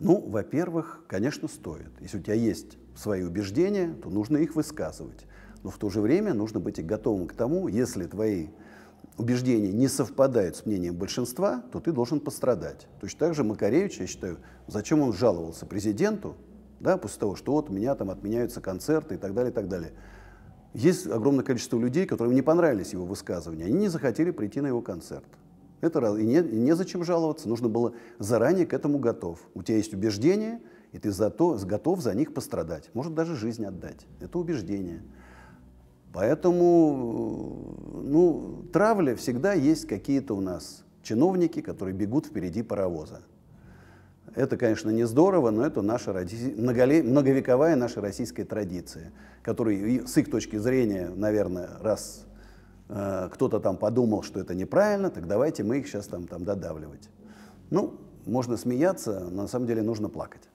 Ну, во-первых, конечно, стоит. Если у тебя есть свои убеждения, то нужно их высказывать. Но в то же время нужно быть готовым к тому, если твои убеждения не совпадают с мнением большинства, то ты должен пострадать. Точно так же Макаревич, я считаю, зачем он жаловался президенту, да, после того, что вот у меня там отменяются концерты и так далее, и так далее. Есть огромное количество людей, которым не понравились его высказывания, они не захотели прийти на его концерт. Это раз. И, не, и незачем жаловаться, нужно было заранее к этому готов. У тебя есть убеждения, и ты зато готов за них пострадать. Может, даже жизнь отдать. Это убеждение. Поэтому, ну, травля всегда есть какие-то у нас чиновники, которые бегут впереди паровоза. Это, конечно, не здорово, но это наша многовековая наша российская традиция, которая с их точки зрения, наверное, раз Э, кто-то там подумал, что это неправильно, так давайте мы их сейчас там, там додавливать. Ну, можно смеяться, но на самом деле нужно плакать.